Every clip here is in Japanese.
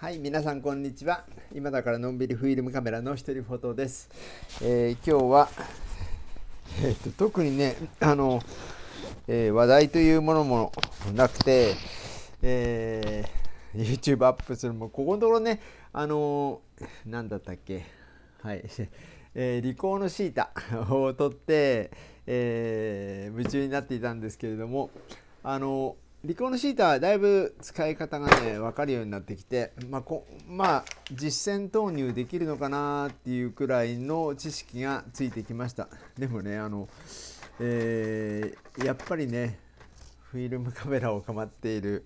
はい皆さんこんにちは今だからのんびりフィルムカメラの一人フォトです、えー、今日は、えーと、特にねあの、えー、話題というものもなくて、えー、YouTube アップするもここのところねあのなんだったっけはい、えー、リコーのシータを取って、え夢中になっていたんですけれどもあのリコーのシータはだいぶ使い方がね分かるようになってきて、まあ、こまあ実践投入できるのかなっていうくらいの知識がついてきましたでもねあの、えー、やっぱりねフィルムカメラを構っている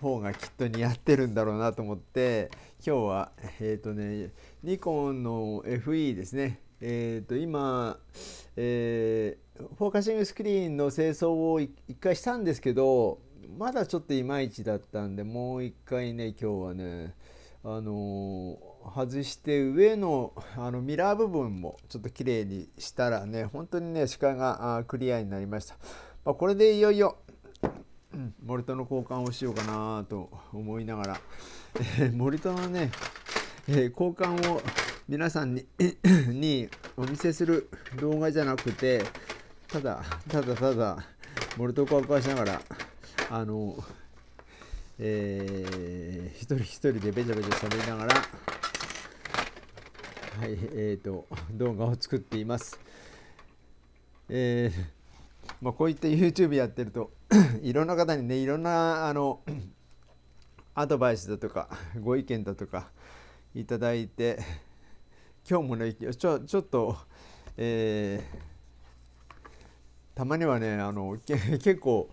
方がきっと似合ってるんだろうなと思って今日はえっ、ー、とねニコンの FE ですねえっ、ー、と今えー、フォーカシングスクリーンの清掃を一回したんですけどまだちょっといまいちだったんでもう一回ね今日はねあのー、外して上のあのミラー部分もちょっと綺麗にしたらね本当にね視界がクリアになりました、まあ、これでいよいよ、うん、モルトの交換をしようかなと思いながら、えー、モルトのね、えー、交換を皆さんに にお見せする動画じゃなくてただただただモルトコア交換しながらあのえー、一人一人でべちゃべちゃ喋りながらはいえーと、と動画を作っています。えーまあ、こういった YouTube やってると いろんな方にねいろんなあのアドバイスだとかご意見だとかいただいて今日もねちょちょっと、えー、たまにはねあの 結構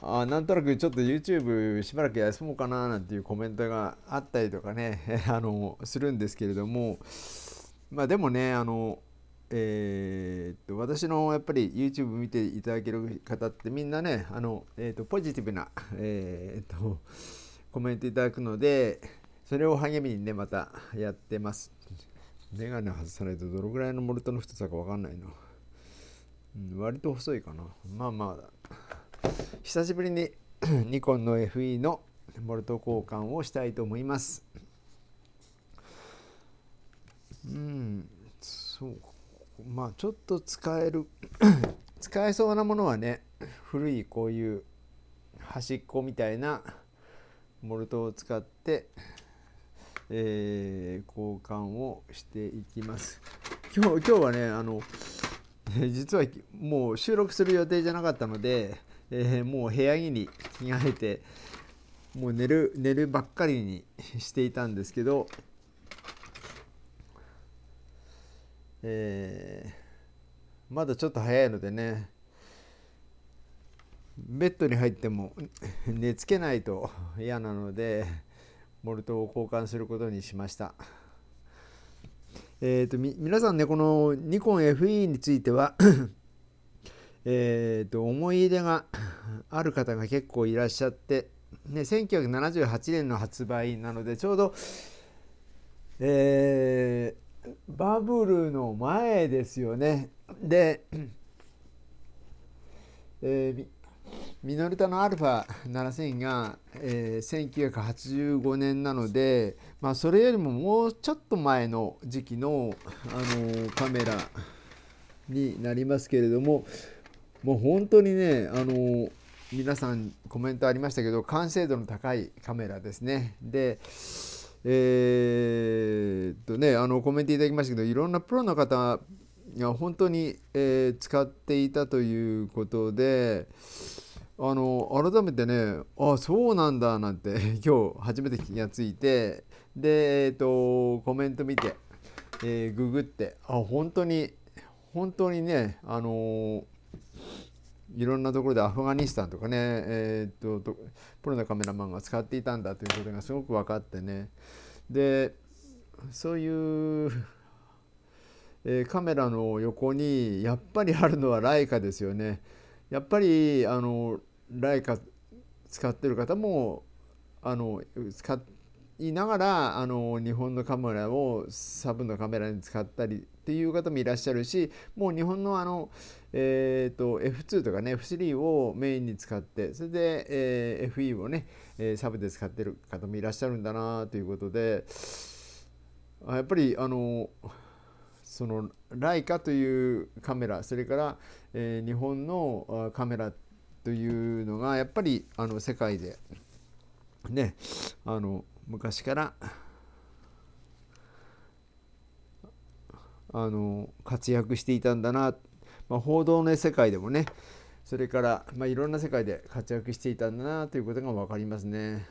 あなんとなくちょっと YouTube しばらく休もうかななんていうコメントがあったりとかね あのするんですけれどもまあでもねあのえー、っと私のやっぱり YouTube 見ていただける方ってみんなねあの、えー、っとポジティブな、えー、っとコメントいただくのでそれを励みにね、またやってます。メガネ外さないとどのぐらいのモルトの太さかわかんないの、うん、割と細いかな。まあまあ、久しぶりに ニコンの FE のモルト交換をしたいと思います。うん、そうまあちょっと使える 使えそうなものはね、古いこういう端っこみたいなモルトを使ってえー、交換をしていきます。今日今日はねあの 実はもう収録する予定じゃなかったので、えー、もう部屋着に着替えてもう寝る寝るばっかりにしていたんですけど、えー、まだちょっと早いのでねベッドに入っても寝つけないと嫌なので。モルトを交換することにしました。えーと、皆さんねこのニコン FE については えと思い入れがある方が結構いらっしゃって、ね、1978年の発売なのでちょうど、えー、バブルの前ですよね。で、えー、ミノルタの α7000 が、えー、1985年なので、まあ、それよりももうちょっと前の時期の、あのー、カメラになりますけれどももう本当にね、あのー、皆さんコメントありましたけど完成度の高いカメラですね。でえー、っとねあのコメントいただきましたけどいろんなプロの方が本当に、え使っていたということで。あの改めてねあそうなんだなんて 今日初めて気がついてでえっ、ー、とコメント見て、えー、ググってあ本当に本当にねあのー、いろんなところでアフガニスタンとかね、えーと、とプロのカメラマンが使っていたんだということがすごく分かってねでそういうえカメラの横にやっぱりあるのはライカですよね。やっぱりあのライカ使ってる方もあの使いながらあの日本のカメラをサブのカメラに使ったりっていう方もいらっしゃるしもう日本のあの、えーと、F2 とかね F3 をメインに使ってそれで、えー、FE をね、えサブで使ってる方もいらっしゃるんだなということでやっぱりあのそのライカというカメラそれから、えー、日本のカメラというのがやっぱりあの世界でねあの昔からあの活躍していたんだな、まあ、報道の世界でもねそれから、まあ、いろんな世界で活躍していたんだなということが分かりますね。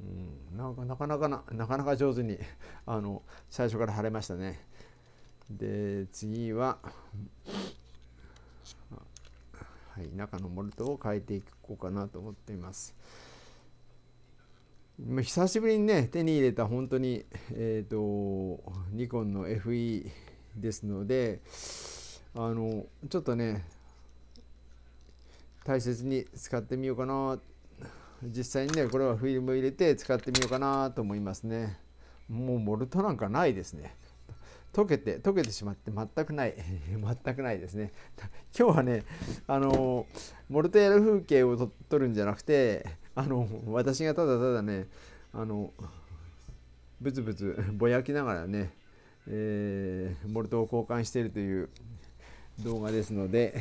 うん、なんかなかなかななかなか上手にあの最初から晴れましたね。で次ははい、中のボルトを変えていこうかなと思っています。久しぶりにね手に入れた本当に、えーと、とニコンの FE ですのであのちょっとね大切に使ってみようかな実際にねこれはフィルム入れて使ってみようかなと思いますねもうボルトなんかないですね溶けて溶けてしまって全くない 全くないですね 今日はねあのモルテール風景を撮るんじゃなくてあの私がただただねあのブツブツぼやきながらね、えー、モルトを交換しているという動画ですので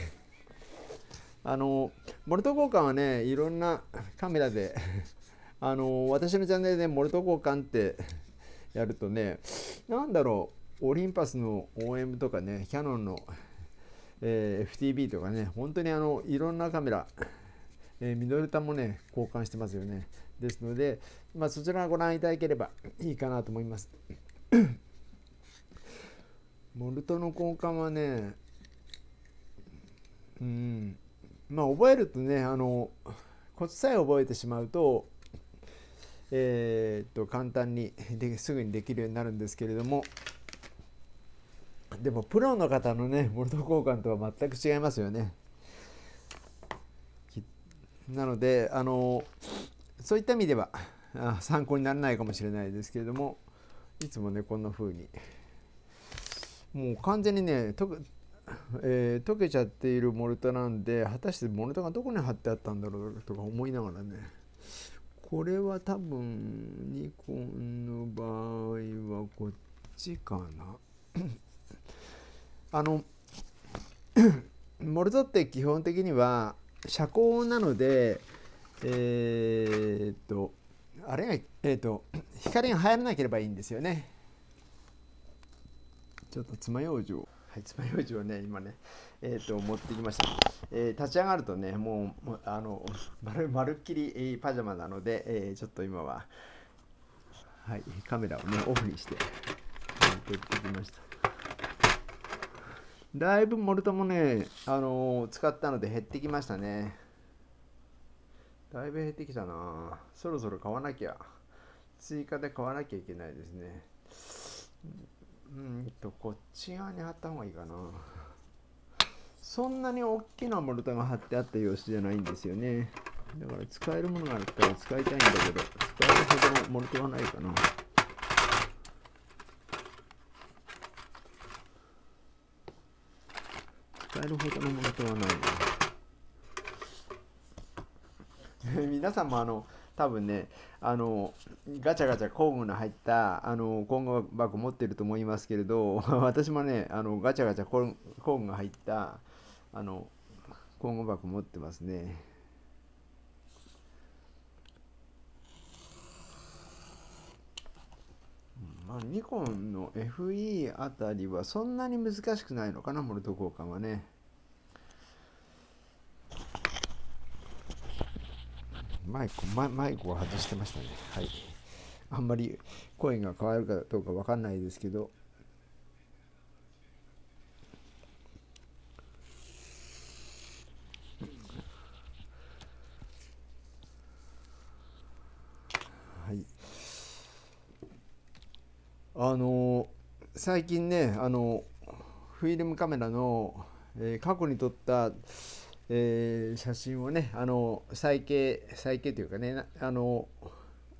あのモルト交換はねいろんなカメラであの私のチャンネルでモルト交換ってやるとね何だろうオリンパスの OM とかね、キャノンの、えー、FTB とかね、本当にあのいろんなカメラ、えー、ミドルタもね、交換してますよね。ですので、まあ、そちらご覧いただければいいかなと思います。モルトの交換はね、うん、まあ覚えるとね、あの、コツさえ覚えてしまうと、えー、っと簡単にですぐにできるようになるんですけれどもでもプロの方のねボルト交換とは全く違いますよね。なのであのそういった意味では参考にならないかもしれないですけれどもいつもねこんな風にもう完全にねえー、溶けちゃっているモルトなんで果たしてモルトがどこに貼ってあったんだろうとか思いながらねこれは多分ニコンの場合はこっちかなあのモルトって基本的には車高なのでえー、っとあれがえー、っと光が入らなければいいんですよねちょっと爪楊枝をはい爪楊枝をね今ねえー、っと持ってきました、えー、立ち上がるとねもうあのまるまるっきりパジャマなので、えー、ちょっと今ははいカメラをねオフにして持ってきましただいぶモルトもね、あのー、使ったので減ってきましたね。だいぶ減ってきたなそろそろ買わなきゃ。追加で買わなきゃいけないですね。うんと、こっち側に貼った方がいいかな。そんなに大きなモルトが貼ってあった様子じゃないんですよね。だから使えるものがあったら使いたいんだけど、使えるほどモルトがないかな。えるほどのものではない 皆さんもあの多分ねあのガチャガチャ工具の入ったあの工具箱持ってると思いますけれど 私もねあのガチャガチャ工具が入ったあの工具箱持ってますね。ニコンの FE あたりはそんなに難しくないのかな、モルト交換はね。マイク、ママイクを外してましたね。はい。あんまり声が変わるかどうかわかんないですけど、最近ねあのフィルムカメラの、えー、過去に撮った、えー、写真をねあの再掲再掲というかねあの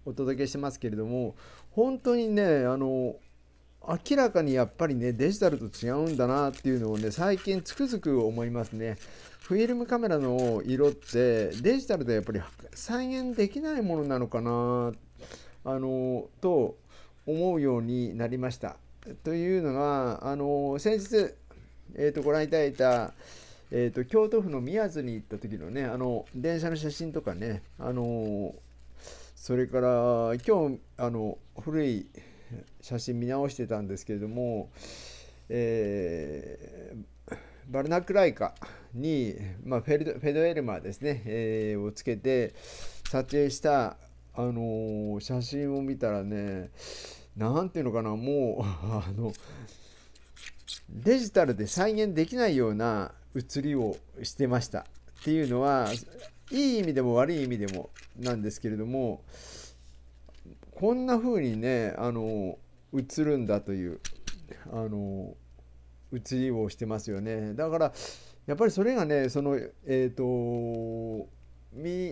お届けしてますけれども本当にねあの明らかにやっぱりねデジタルと違うんだなっていうのをね最近つくづく思いますね。フィルムカメラの色ってデジタルでやっぱり再現できないものなのかなあのと思うようになりました。というのが、あの先日、えーと、ご覧いただいた、えーと、京都府の宮津に行った時のね、あの電車の写真とかね、あのそれから今日あの古い写真見直してたんですけれども、えー、バルナクライカに、まあ、フェルフェドエルマーですね、えー、をつけて撮影した、あの写真を見たらね何ていうのかなもう あのデジタルで再現できないような写りをしてましたっていうのはいい意味でも悪い意味でもなんですけれどもこんな風にねあの映るんだというあの写りをしてますよねだからやっぱりそれがねそのえっ、ー、とデ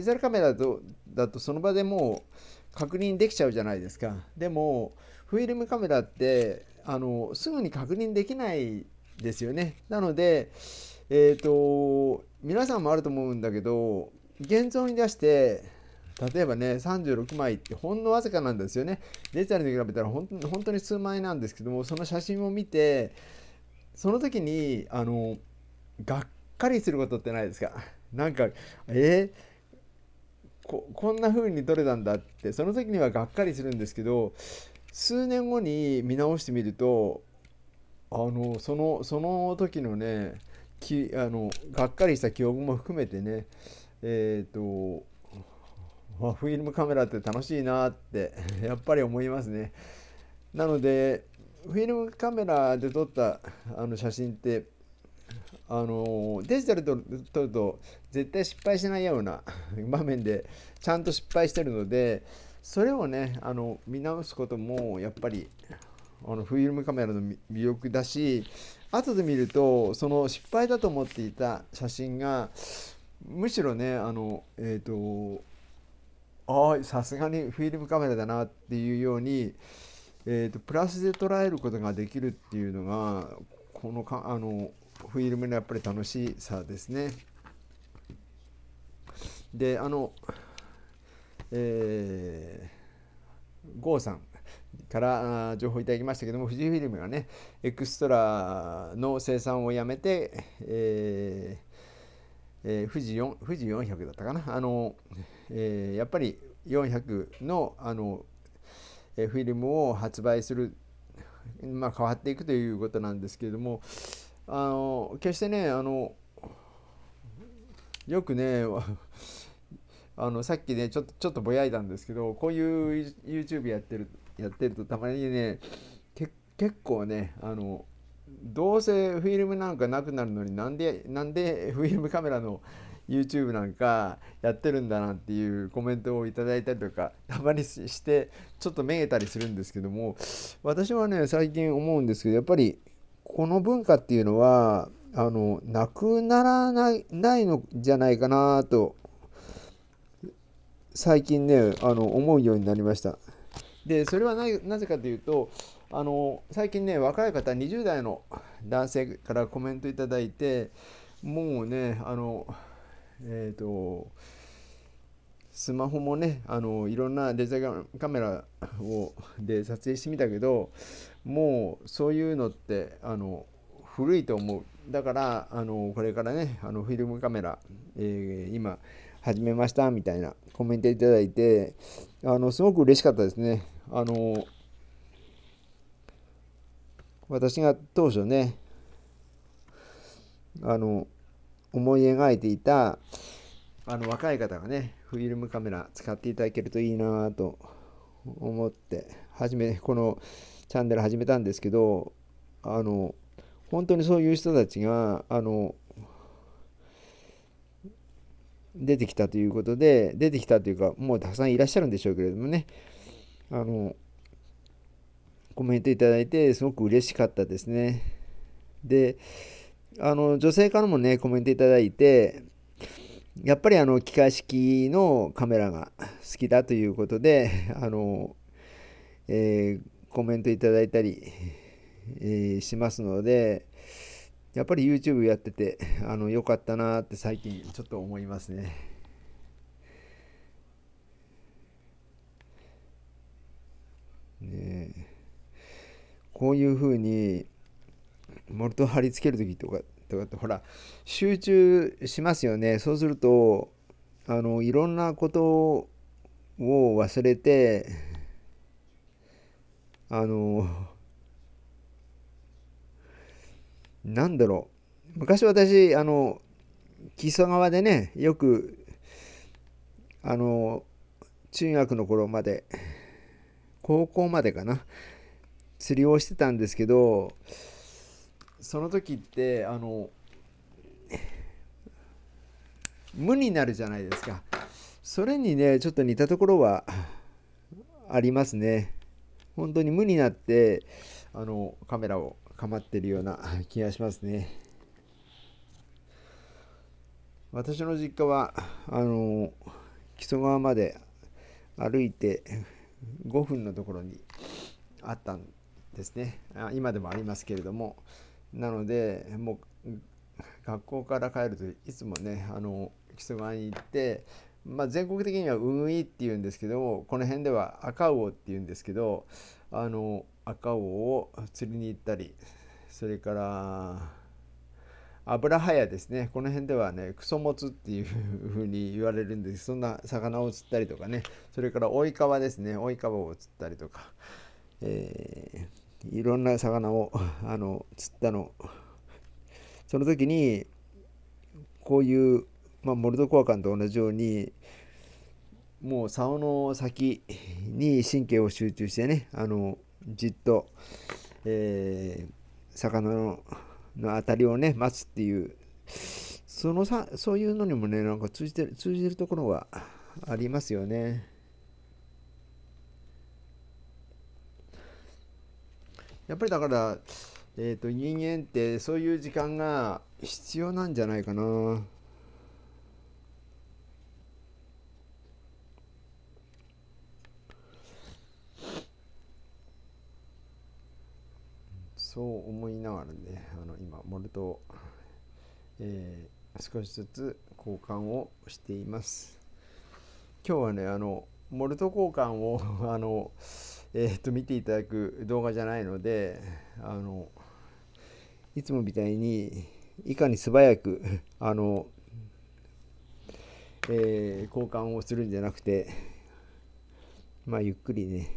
ジタルカメラだとだとその場でもう確認できちゃうじゃないですかでもフィルムカメラってあのすぐに確認できないですよねなのでえっ、ー、と皆さんもあると思うんだけど現像に出して例えばね36枚ってほんのわずかなんですよねデジタルに比べたら本当に数枚なんですけどもその写真を見てその時にあのがっかりすることってないですかなんかえーここんな風に撮れたんだってその時にはがっかりするんですけど数年後に見直してみるとあのそのその時のねきあのがっかりした記憶も含めてねえっ、ー、とフィルムカメラって楽しいなって やっぱり思いますね。なのでフィルムカメラで撮ったあの写真ってあのデジタルと撮ると絶対失敗しないような 場面でちゃんと失敗してるのでそれをねあの見直すこともやっぱりあのフィルムカメラの魅力だし後で見るとその失敗だと思っていた写真がむしろねあのえっ、ー、とあさすがにフィルムカメラだなっていうように、えーと、プラスで捉えることができるっていうのがこのかあのフィルムのやっぱり楽しさですね。であのえー、郷さんから情報いただきましたけども富士フィルムがねエクストラの生産をやめて、えーえー、富士4富士400だったかなあの、えー、やっぱり400のあの、えー、フィルムを発売する、まあ、変わっていくということなんですけれども、あの決してねあのよくね あのさっきねちょっとちょっとぼやいたんですけどこういう YouTube やってるやってるとたまにね結構ねあのどうせフィルムなんかなくなるのになんでなんでフィルムカメラの YouTube なんかやってるんだなっていうコメントをいただいたりとかたまにしてちょっとめげたりするんですけども私はね最近思うんですけどやっぱりこの文化っていうのはあのなくならないないのじゃないかなと最近ねあの思うようになりました。でそれはなぜかというとあの最近ね若い方20代の男性からコメントいただいてもうねあのえっ、ー、とスマホもねあのいろんなデジインカメラをで撮影してみたけどもうそういうのってあの古いと思うだからあのこれからねあのフィルムカメラ、えー、今始めましたみたいなコメントいただいてあのすごく嬉しかったですねあの私が当初ねあの思い描いていたあの若い方がね、フィルムカメラ使っていただけるといいなと思って、始め、このチャンネル始めたんですけど、あの、本当にそういう人たちが、あの、出てきたということで、出てきたというか、もうたくさんいらっしゃるんでしょうけれどもね、あの、コメントいただいて、すごく嬉しかったですね。で、あの、女性からもね、コメントいただいて、やっぱりあの機械式のカメラが好きだということで あの、えー、コメントいただいたり、えー、しますのでやっぱり YouTube やっててあの良かったなって最近ちょっと思いますね。ねこういうふうにモルト貼り付ける時とかとかってほら集中しますよねそうするとあのいろんなことを忘れてあのなんだろう昔私あの木曽川でねよくあの中学の頃まで高校までかな釣りをしてたんですけどその時ってあの無になるじゃないですかそれにねちょっと似たところはありますね本当に無になってあのカメラを構ってるような気がしますね私の実家はあの木曽川まで歩いて5分のところにあったんですね今でもありますけれどもなのでもう学校から帰るといつもねあの基礎側に行って、まあ、全国的には「ウグい」っていうんですけどこの辺では「赤魚」っていうんですけどあの赤魚を釣りに行ったりそれからアブラハヤ」ですねこの辺ではねクソモツっていうふうに言われるんですそんな魚を釣ったりとかねそれから追い川ですね追い川を釣ったりとか、えーいろんな魚を あの釣ったのその時にこういう、まあ、モルドコアカンと同じようにもう竿の先に神経を集中してねあのじっと、えー、魚のの当たりをね待つっていうそのさそういうのにもねなんか通じてる通じてるところがありますよね。やっぱりだから、えーと、人間ってそういう時間が必要なんじゃないかな。そう思いながらねあの今モルトを、えー、少しずつ交換をしています今日はねあのモルト交換をあのえー、っと見ていただく動画じゃないのであのいつもみたいにいかに素早くあの、えー、交換をするんじゃなくてまあゆっくりね、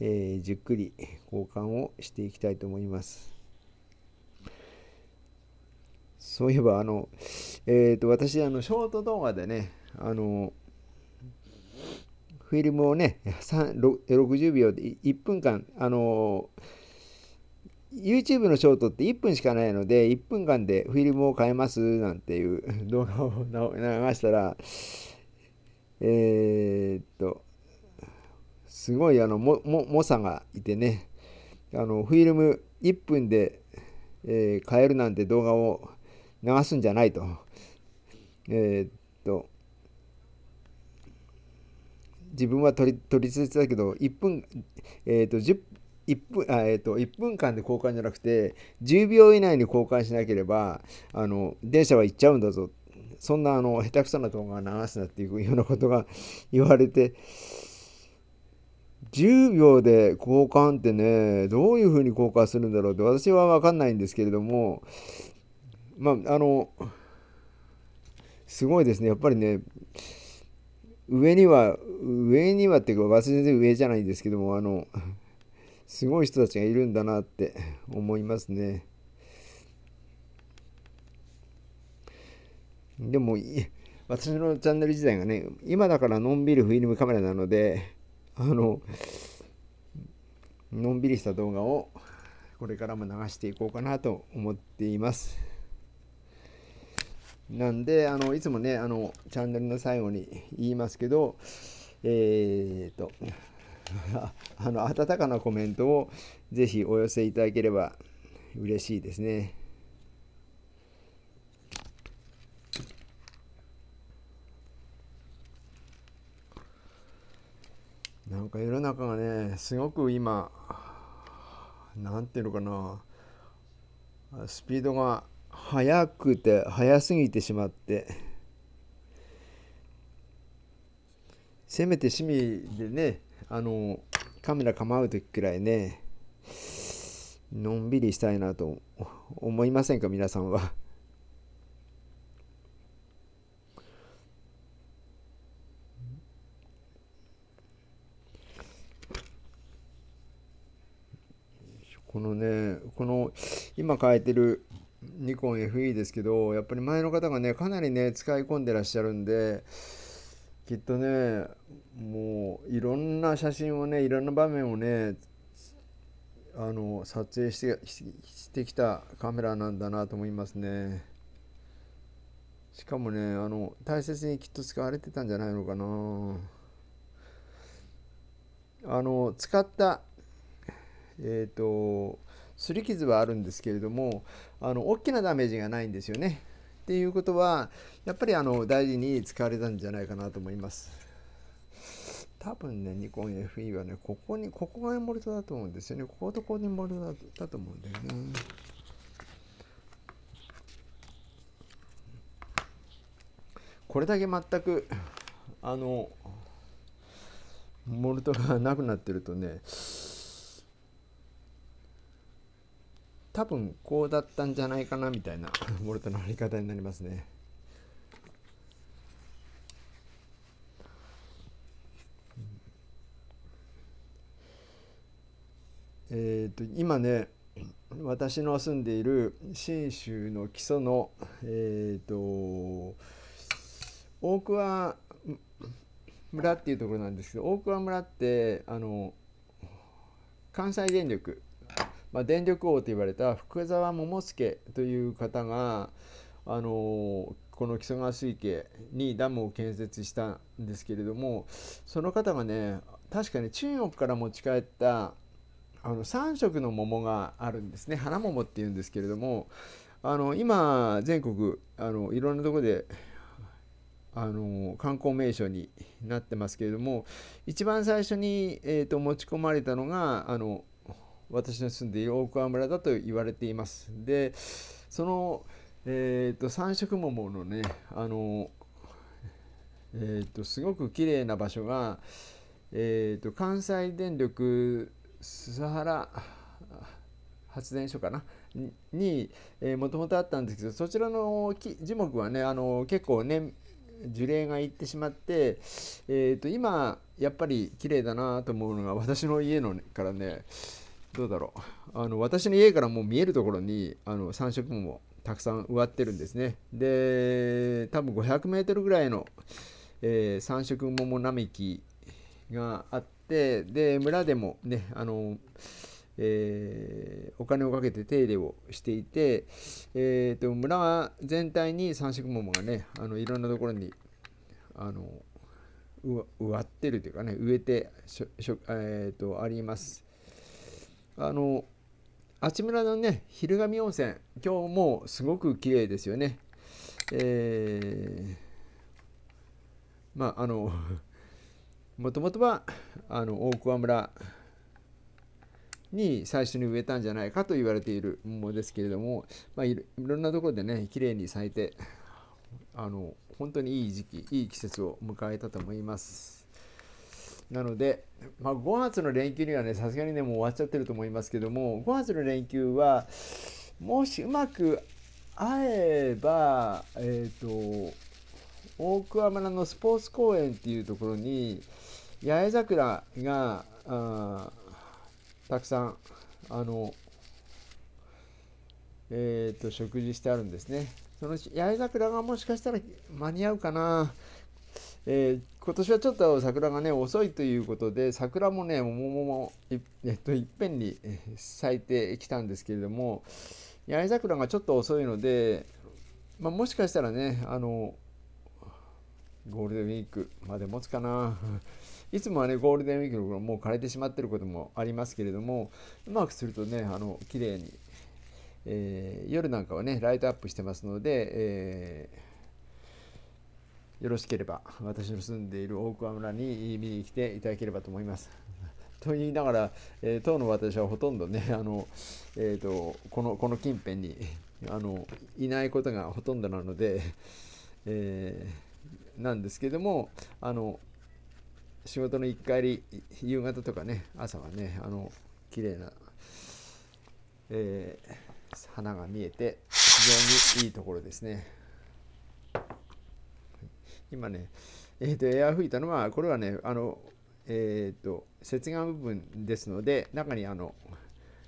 えー、じっくり交換をしていきたいと思います。そういえば、あの、えっ、ー、と、私、あの、ショート動画でね、あの、フィルムをね、60秒で1分間、あの YouTube のショートって1分しかないので、1分間でフィルムを変えますなんていう 動画を流したら、えー、っと、すごいあのも、も、もさがいてね、あの、フィルム1分で、えー、変えるなんて動画を流すんじゃないと。えー、自分は取り取り続けたけど1分えっ、ー、と10 1分あえーと、と1分間で交換じゃなくて10秒以内に交換しなければあの電車は行っちゃうんだぞそんなあの下手くそな動画を流すなっていうようなことが言われて10秒で交換ってねどういうふうに交換するんだろうって私は分かんないんですけれどもまああのすごいですねやっぱりね上には、上にはっていうか、忘れて上じゃないんですけども、あの、すごい人たちがいるんだなって 思いますね。でも、私のチャンネル自体がね、今だからのんびりフィルムカメラなので、あの、のんびりした動画をこれからも流していこうかなと思っています。なんであのいつもねあのチャンネルの最後に言いますけどえー、っ とあの温かなコメントをぜひお寄せいただければ嬉しいですね。なんか世の中がねすごく今何ていうのかなスピードが早くて早すぎてしまってせめて趣味でねあのカメラ構う時くらいねのんびりしたいなと思いませんか皆さんは。このねこの今変えてるニコン FE ですけどやっぱり前の方がねかなりね使い込んでらっしゃるんできっとねもういろんな写真をねいろんな場面をねあの撮影してしてきたカメラなんだなと思いますねしかもねあの大切にきっと使われてたんじゃないのかなあの使ったえっ、ー、と擦り傷はあるんですけれどもあの大きなダメージがないんですよね。っていうことはやっぱりあの大事に使われたんじゃないかなと思います。多分ね、ニコン FE はね、ここに、ここがモルトだと思うんですよね。こことここにモルトだと思うんだよね。これだけ全く、あの、モルトがなくなってるとね、多分こうだったんじゃないかなみたいなボルトの貼り方になりますね。えーと、今ね私の住んでいる信州の基礎の、えーと、と大桑村っていうところなんですけど大桑村ってあの関西電力まあ、電力王と言われた福沢桃介という方が、あのこの木曽川水系にダムを建設したんですけれどもその方がね確かに中国から持ち帰ったあの3色の桃があるんですね花桃っていうんですけれどもあの今全国あのいろんなとこであの観光名所になってますけれども一番最初に、えーと持ち込まれたのがあの私の住んでいる大桑村だと言われています。でその、えーと、三色桃のねあの、えーと、すごく綺麗な場所が、えーと、関西電力須原発電所かなにもともとあったんですけどそちらの樹木はねあの結構ね樹齢がいってしまって、えーと、と今やっぱり綺麗だなと思うのが私の家のからねどうだろうあの私の家からもう見えるところにあの三色桃たくさん植わってるんですねで多分5 0 0ルぐらいの、えー、三色桃並木があってで村でもねあの、えー、お金をかけて手入れをしていて、えーと、村全体に三色桃がねあのいろんなところにあの植わってるというかね植えてしょしょ、えーとあります。あのあちむらのね昼神温泉今日もすごく綺麗ですよねえー、まああの もともとはあの大桑村に最初に植えたんじゃないかと言われているものですけれども、まあ、いろんなところでね綺麗に咲いてあの本当にいい時期いい季節を迎えたと思います。なので、まあ、5月の連休にはねさすがにねもう終わっちゃってると思いますけども5月の連休はもしうまく会えば、えーと、大桑村のスポーツ公園っていうところに八重桜がたくさんあの、えーと、と食事してあるんですね。その八重桜がもしかしたら間に合うかな、えー今年はちょっと桜がね遅いということで桜もね桃もい,、えっと、いっぺんに咲いてきたんですけれども八重桜がちょっと遅いので、まあ、もしかしたらねあのゴールデンウィークまで持つかな いつもはねゴールデンウィークの頃もう枯れてしまってることもありますけれどもうまくするとねあの綺麗に、えー、夜なんかはねライトアップしてますので、えーよろしければ私の住んでいる大桑村に見に来ていただければと思います。と言いながら、えー、当の私はほとんどねあの、えーと、このこの近辺にあのいないことがほとんどなので、えー、なんですけどもあの仕事の1回帰り夕方とかね朝はねあの綺麗な、えー、花が見えて非常にいいところですね。今ね、えー、とエア吹いたのはこれはねあの、えーと、接岸部分ですので中にあの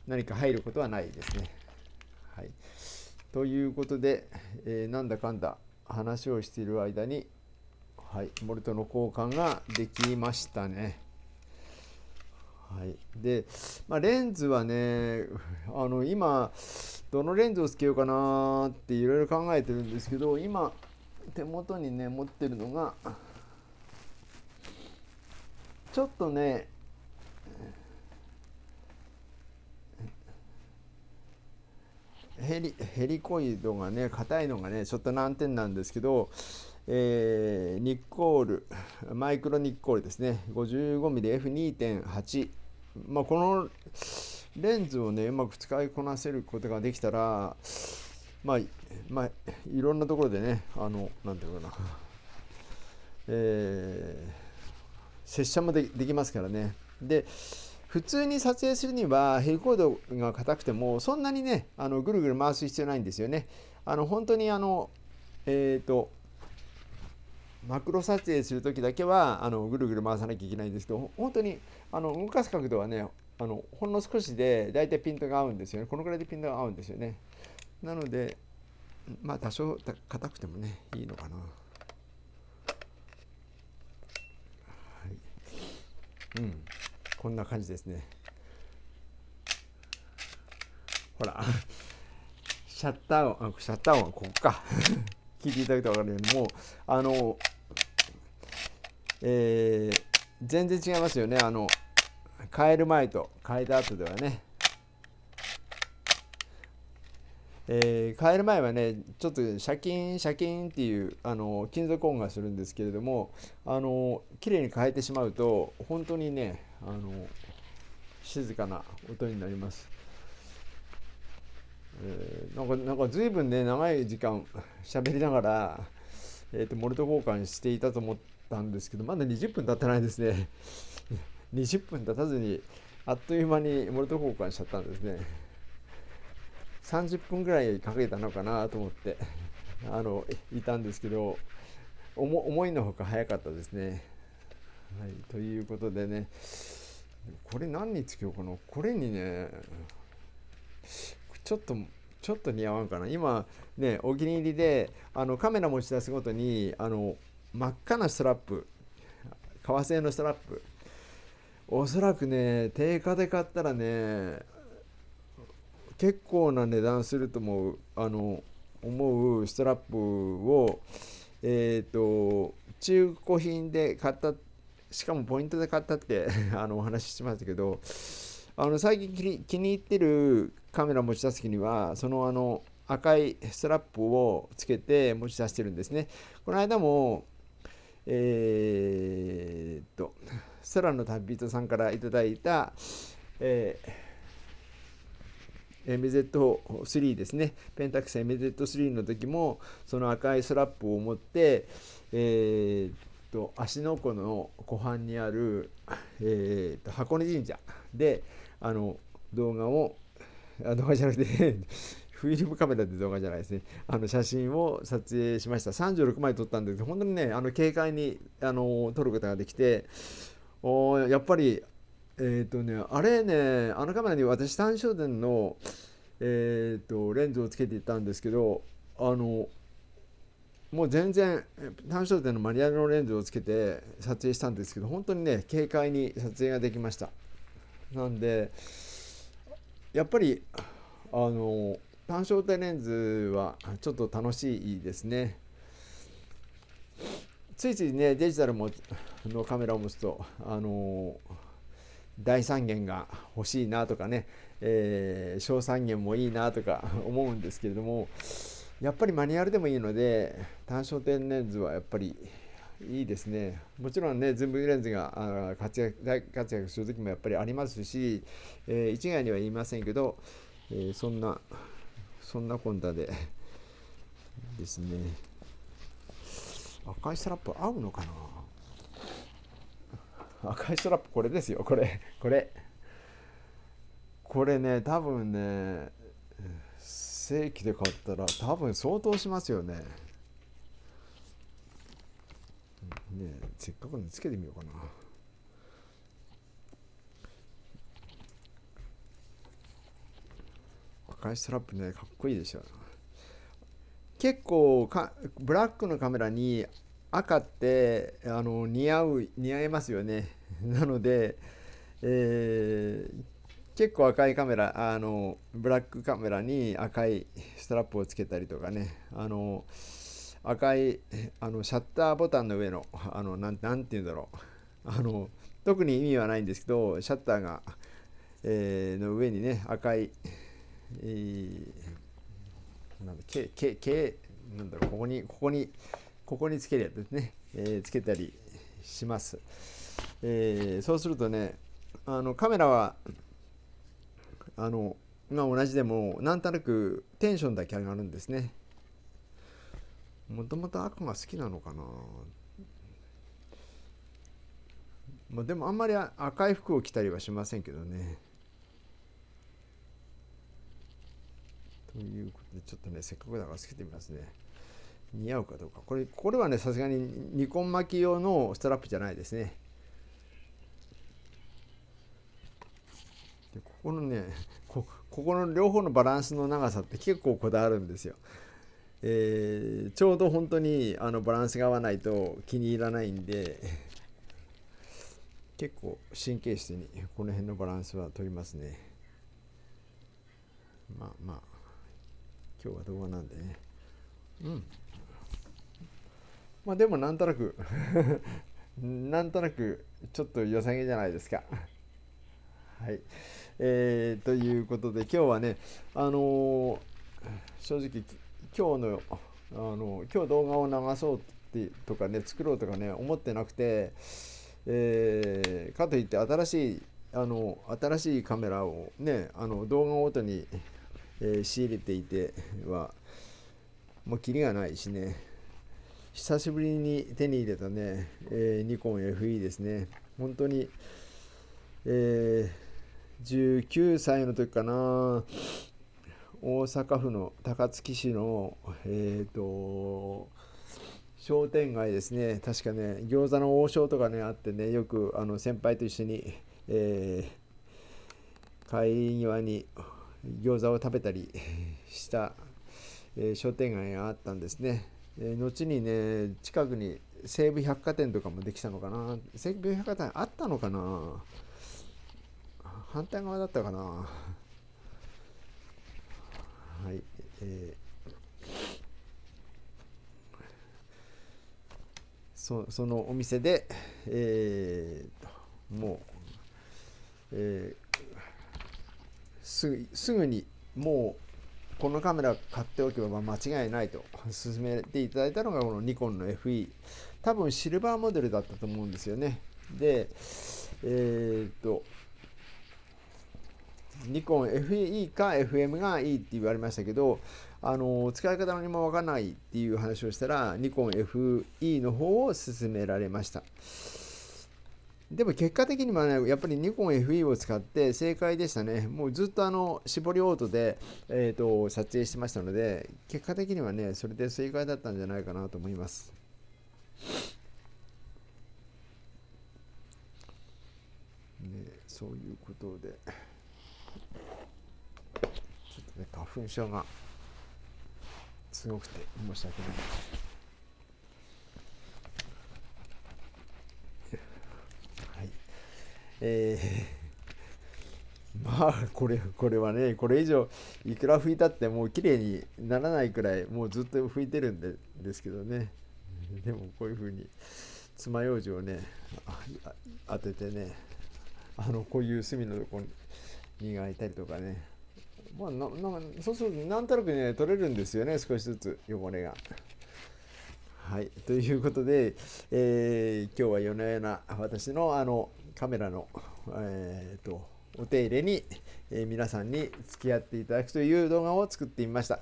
何か入ることはないですね。はい、ということで、えー、なんだかんだ話をしている間に、はい、モルトの交換ができましたね。はい、で、まあ、レンズはねあの今どのレンズをつけようかなっていろいろ考えてるんですけど今手元にね持ってるのがちょっとねヘリヘリコイドがね硬いのがねちょっと難点なんですけど、えー、ニッコールマイクロニッコールですね 55mmF2.8 まあこのレンズをねうまく使いこなせることができたらまあまあ、いろんなところでね、あの、なんていうかな、えー、拙者もでできますからね。で、普通に撮影するには、ヘリコードが硬くても、そんなにね、あのぐるぐる回す必要ないんですよね。あの、本当にあの、えっ、ー、と、マクロ撮影する時だけはあのぐるぐる回さなきゃいけないんですけど本当にあの動かす角度はねあのほんの少しで大体ピントが合うんですよねこのくらいでピントが合うんですよねなのでまあ多少硬くてもねいいのかなはいうんこんな感じですねほらシャッター音シャッター音はここか 聞いていただくと分かるようにもうあのえー、全然違いますよねあの変える前と変えた後ではねえー、変える前はねちょっとシャキンシャキンっていうあの金属音がするんですけれどもあの綺麗に変えてしまうと本当にねあの静かな音になります。えー、なんかなんか随分ね長い時間喋りながら、えーとモルト交換していたと思ったんですけどまだ20分経ってないですね20 分経たずにあっという間にモルト交換しちゃったんですね。30分ぐらいかけたのかなと思って あのいたんですけど思いのほか早かったですね。はい、ということでねこれ何につけようかなこれにねちょっとちょっと似合わんかな今ねお気に入りであのカメラ持ち出すごとにあの真っ赤なストラップ革製のストラップおそらくね定価で買ったらね結構な値段すると思うあの思うストラップを、えーと、中古品で買ったしかもポイントで買ったって あのお話ししましたけどあの最近気に入ってるカメラ持ち出す時にはそのあの赤いストラップをつけて持ち出してるんですね。この間もえー、っと空の旅人さんからいただいた、えー MZ3 ですねペンタックス MZ3 の時もその赤いスラップを持って、えー、と芦ノ湖の湖畔にある、えー、と箱根神社であの動画をあ動画じゃなくて フィルムカメラで動画じゃないですねあの写真を撮影しました36枚撮ったんですけど本当にねあの軽快にあの撮ることができておやっぱりえっ、ー、とねあれねあのカメラに私単焦点のえっ、ー、とレンズをつけていたんですけどあのもう全然単焦点のマニュアルのレンズをつけて撮影したんですけど本当にね軽快に撮影ができましたなんでやっぱりあの単焦点レンズはちょっと楽しいですねついついねデジタルものカメラを持つとあの大三元が欲しいなとかね、えー、小三元もいいなとか 思うんですけれどもやっぱりマニュアルでもいいので単焦点レンズはやっぱりいいですねもちろんね全部レンズが活躍大活躍する時もやっぱりありますし、えー、一概には言いませんけど、えー、そんなそんなこんなで ですね赤いスラップ合うのかな 赤いストラップこれですよこれこれこれね多分ね正規で買ったら多分相当しますよねねせっかくのつけてみようかな赤いストラップねかっこいいでしょ結構かブラックのカメラに赤ってあの似合う似合いますよね なので、えー、結構赤いカメラあのブラックカメラに赤いストラップをつけたりとかねあの赤いあのシャッターボタンの上のあのなんなんて言うんだろうあの特に意味はないんですけどシャッターが、えー、の上にね赤い、えー、なんだ K, K, K なんだろうここにここにここにつけるやつですね、えー、つけたりします、えー、そうするとねあのカメラはあの今同じでもなんとなくテンションだけ上がるんですねもともと赤が好きなのかなまあ、でもあんまり赤い服を着たりはしませんけどね。ということでちょっとねせっかくだからつけてみますね。似合うかどうかこれこれはねさすがにニコン巻き用のストラップじゃないですねでここのねこここの両方のバランスの長さって結構こだわるんですよ、えー、ちょうど本当にあのバランスが合わないと気に入らないんで結構神経質にこの辺のバランスは取りますねまあまあ今日は動画なんでねうんまあでもなんとなく なんとなくちょっと良さげじゃないですかはいえー、ということで今日はねあのー、正直今日のあの今日動画を流そうってとかね作ろうとかね思ってなくて、えー、かといって新しいあの新しいカメラをねあの動画ごとに、えー、仕入れていてはもうキリがないしね久しぶりに手に入れたね、えー、ニコン FE ですね。本当に、えー、19歳の時かな、大阪府の高槻市の、えっ、ー、と、商店街ですね。確かね、餃子の王将とかね、あってね、よくあの先輩と一緒に、えー、帰り際に餃子を食べたりした、えー、商店街があったんですね。え後にね近くに西武百貨店とかもできたのかな西武百貨店あったのかな反対側だったかなはいえー、そそのお店でえー、もう、えー、すぐにもうこのカメラ買っておけば間違いないと勧めていただいたのがこのニコンの FE 多分シルバーモデルだったと思うんですよねでえー、っとニコン FE か FM がいいって言われましたけどあの使い方何もわからないっていう話をしたらニコン FE の方を勧められました。でも結果的にはね、やっぱりニコン FE を使って正解でしたね。もうずっとあの、絞りオートで、えーと、と撮影してましたので、結果的にはね、それで正解だったんじゃないかなと思います。ね、そういうことで、ちょっとね、花粉症がすごくて申し訳ない。えー、まあこれこれはねこれ以上いくら拭いたってもう綺麗にならないくらいもうずっと拭いてるんでですけどねでもこういうふうに爪楊枝をね当ててねあのこういう隅のとこに磨いたりとかねまあななそうするとなんとなくね取れるんですよね少しずつ汚れが。はい、ということで、えー、今日は夜な夜な私のあのカメラの、えーと、お手入れに、えー、皆さんに付き合っていただくという動画を作ってみました。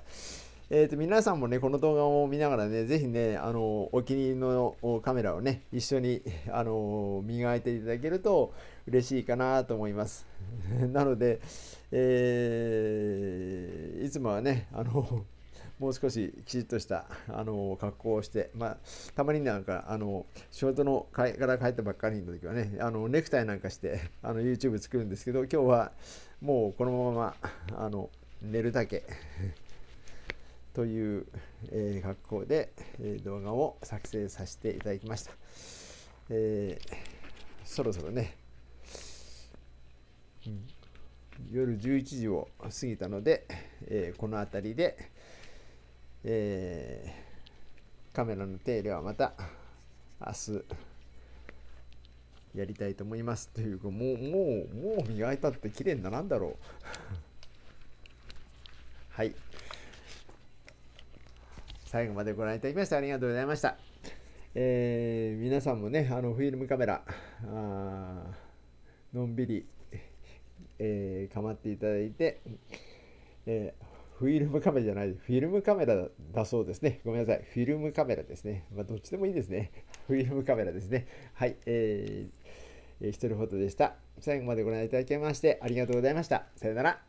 えーと、と皆さんもね、この動画を見ながらね、ぜひね、あのお気に入りのカメラをね、一緒にあの磨いていただけると嬉しいかなと思います。なので、えー、いつもはね、あのもう少しきちっとしたあの格好をして、まあ、たまになんかあの仕事の会から帰ったばっかりの時はねあのネクタイなんかしてあの YouTube 作るんですけど今日はもうこのままあの寝るだけ という、えー、格好で、えー、動画を作成させていただきました。えー、そろそろね、うん、夜11時を過ぎたので、えー、この辺りでえー、カメラの手入れはまた明日やりたいと思いますというかもうもうもう磨いたって綺麗にならんだろう はい最後までご覧いただきましてありがとうございました、えー、皆さんもねあのフィルムカメラあのんびり、えー、構っていただいて、えーフィルムカメラじゃない、フィルムカメラだそうですね。ごめんなさい。フィルムカメラですね。まあ、どっちでもいいですね。フィルムカメラですね。はい。えー、一人フォトでした。最後までご覧いただきましてありがとうございました。さよなら。